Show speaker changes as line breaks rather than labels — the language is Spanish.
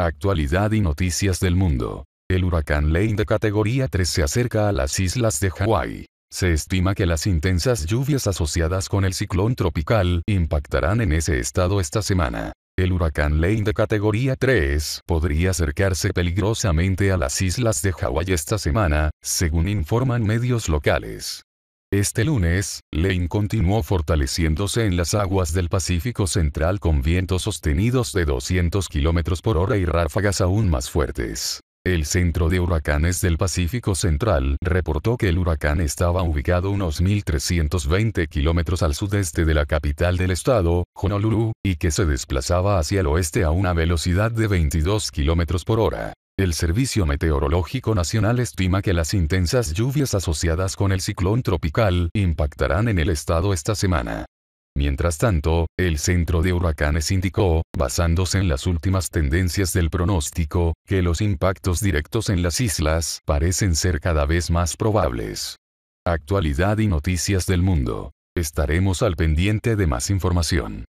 Actualidad y noticias del mundo. El huracán Lane de categoría 3 se acerca a las islas de Hawái. Se estima que las intensas lluvias asociadas con el ciclón tropical impactarán en ese estado esta semana. El huracán Lane de categoría 3 podría acercarse peligrosamente a las islas de Hawái esta semana, según informan medios locales. Este lunes, Lane continuó fortaleciéndose en las aguas del Pacífico Central con vientos sostenidos de 200 km por hora y ráfagas aún más fuertes. El Centro de Huracanes del Pacífico Central reportó que el huracán estaba ubicado unos 1.320 kilómetros al sudeste de la capital del estado, Honolulu, y que se desplazaba hacia el oeste a una velocidad de 22 kilómetros por hora. El Servicio Meteorológico Nacional estima que las intensas lluvias asociadas con el ciclón tropical impactarán en el estado esta semana. Mientras tanto, el Centro de Huracanes indicó, basándose en las últimas tendencias del pronóstico, que los impactos directos en las islas parecen ser cada vez más probables. Actualidad y noticias del mundo. Estaremos al pendiente de más información.